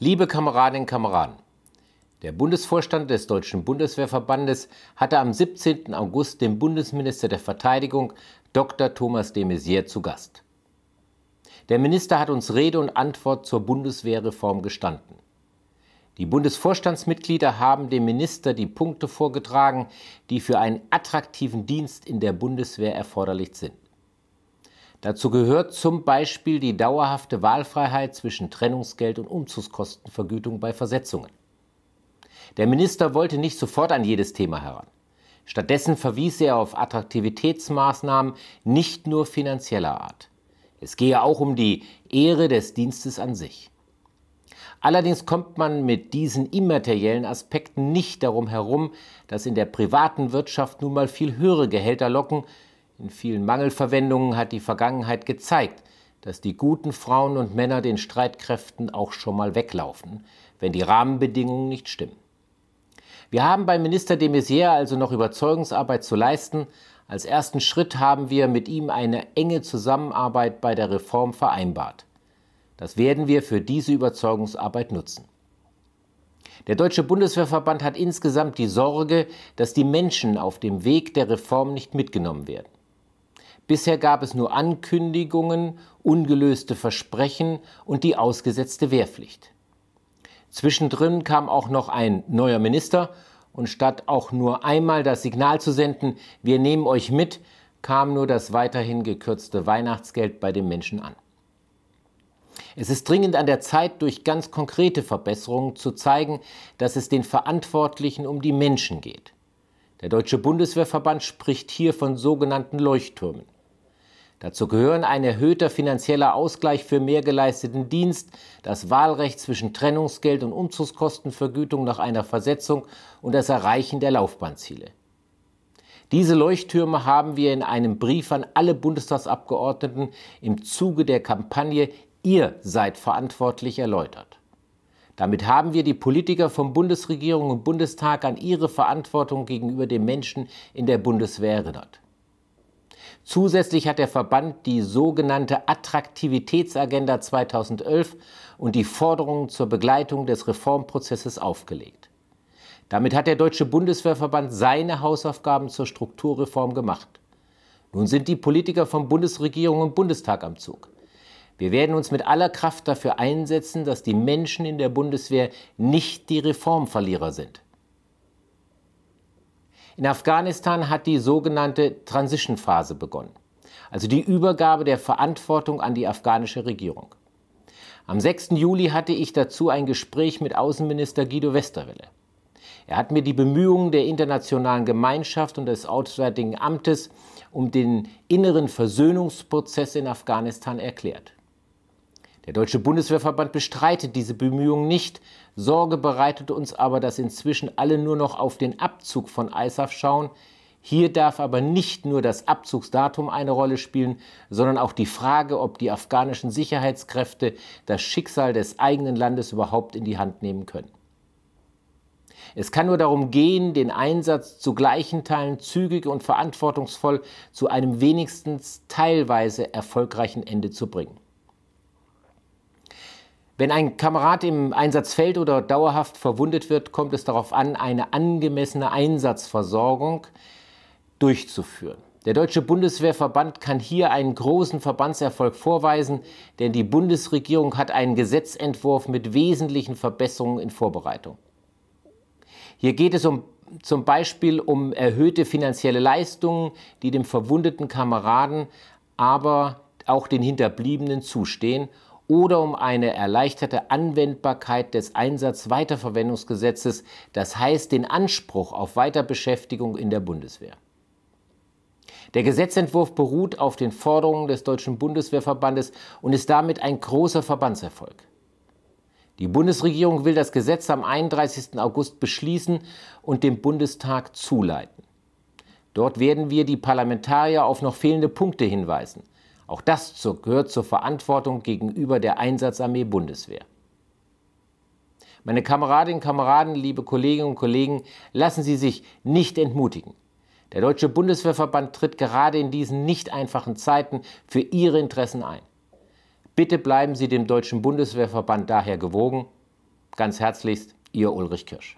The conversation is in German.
Liebe Kameradinnen und Kameraden, der Bundesvorstand des Deutschen Bundeswehrverbandes hatte am 17. August den Bundesminister der Verteidigung Dr. Thomas de Maizière zu Gast. Der Minister hat uns Rede und Antwort zur Bundeswehrreform gestanden. Die Bundesvorstandsmitglieder haben dem Minister die Punkte vorgetragen, die für einen attraktiven Dienst in der Bundeswehr erforderlich sind. Dazu gehört zum Beispiel die dauerhafte Wahlfreiheit zwischen Trennungsgeld und Umzugskostenvergütung bei Versetzungen. Der Minister wollte nicht sofort an jedes Thema heran. Stattdessen verwies er auf Attraktivitätsmaßnahmen nicht nur finanzieller Art. Es gehe auch um die Ehre des Dienstes an sich. Allerdings kommt man mit diesen immateriellen Aspekten nicht darum herum, dass in der privaten Wirtschaft nun mal viel höhere Gehälter locken in vielen Mangelverwendungen hat die Vergangenheit gezeigt, dass die guten Frauen und Männer den Streitkräften auch schon mal weglaufen, wenn die Rahmenbedingungen nicht stimmen. Wir haben beim Minister de Maizière also noch Überzeugungsarbeit zu leisten. Als ersten Schritt haben wir mit ihm eine enge Zusammenarbeit bei der Reform vereinbart. Das werden wir für diese Überzeugungsarbeit nutzen. Der Deutsche Bundeswehrverband hat insgesamt die Sorge, dass die Menschen auf dem Weg der Reform nicht mitgenommen werden. Bisher gab es nur Ankündigungen, ungelöste Versprechen und die ausgesetzte Wehrpflicht. Zwischendrin kam auch noch ein neuer Minister und statt auch nur einmal das Signal zu senden, wir nehmen euch mit, kam nur das weiterhin gekürzte Weihnachtsgeld bei den Menschen an. Es ist dringend an der Zeit, durch ganz konkrete Verbesserungen zu zeigen, dass es den Verantwortlichen um die Menschen geht. Der Deutsche Bundeswehrverband spricht hier von sogenannten Leuchttürmen. Dazu gehören ein erhöhter finanzieller Ausgleich für mehr geleisteten Dienst, das Wahlrecht zwischen Trennungsgeld und Umzugskostenvergütung nach einer Versetzung und das Erreichen der Laufbahnziele. Diese Leuchttürme haben wir in einem Brief an alle Bundestagsabgeordneten im Zuge der Kampagne Ihr seid verantwortlich erläutert. Damit haben wir die Politiker von Bundesregierung und Bundestag an ihre Verantwortung gegenüber den Menschen in der Bundeswehr erinnert. Zusätzlich hat der Verband die sogenannte Attraktivitätsagenda 2011 und die Forderungen zur Begleitung des Reformprozesses aufgelegt. Damit hat der Deutsche Bundeswehrverband seine Hausaufgaben zur Strukturreform gemacht. Nun sind die Politiker von Bundesregierung und Bundestag am Zug. Wir werden uns mit aller Kraft dafür einsetzen, dass die Menschen in der Bundeswehr nicht die Reformverlierer sind. In Afghanistan hat die sogenannte Transition-Phase begonnen, also die Übergabe der Verantwortung an die afghanische Regierung. Am 6. Juli hatte ich dazu ein Gespräch mit Außenminister Guido Westerwelle. Er hat mir die Bemühungen der internationalen Gemeinschaft und des Auswärtigen Amtes um den inneren Versöhnungsprozess in Afghanistan erklärt. Der Deutsche Bundeswehrverband bestreitet diese Bemühungen nicht. Sorge bereitet uns aber, dass inzwischen alle nur noch auf den Abzug von ISAF schauen. Hier darf aber nicht nur das Abzugsdatum eine Rolle spielen, sondern auch die Frage, ob die afghanischen Sicherheitskräfte das Schicksal des eigenen Landes überhaupt in die Hand nehmen können. Es kann nur darum gehen, den Einsatz zu gleichen Teilen zügig und verantwortungsvoll zu einem wenigstens teilweise erfolgreichen Ende zu bringen. Wenn ein Kamerad im Einsatz fällt oder dauerhaft verwundet wird, kommt es darauf an, eine angemessene Einsatzversorgung durchzuführen. Der Deutsche Bundeswehrverband kann hier einen großen Verbandserfolg vorweisen, denn die Bundesregierung hat einen Gesetzentwurf mit wesentlichen Verbesserungen in Vorbereitung. Hier geht es um, zum Beispiel um erhöhte finanzielle Leistungen, die dem verwundeten Kameraden, aber auch den Hinterbliebenen zustehen oder um eine erleichterte Anwendbarkeit des Einsatzweiterverwendungsgesetzes, das heißt den Anspruch auf Weiterbeschäftigung in der Bundeswehr. Der Gesetzentwurf beruht auf den Forderungen des Deutschen Bundeswehrverbandes und ist damit ein großer Verbandserfolg. Die Bundesregierung will das Gesetz am 31. August beschließen und dem Bundestag zuleiten. Dort werden wir die Parlamentarier auf noch fehlende Punkte hinweisen – auch das gehört zur Verantwortung gegenüber der Einsatzarmee Bundeswehr. Meine Kameradinnen, und Kameraden, liebe Kolleginnen und Kollegen, lassen Sie sich nicht entmutigen. Der Deutsche Bundeswehrverband tritt gerade in diesen nicht einfachen Zeiten für Ihre Interessen ein. Bitte bleiben Sie dem Deutschen Bundeswehrverband daher gewogen. Ganz herzlichst, Ihr Ulrich Kirsch.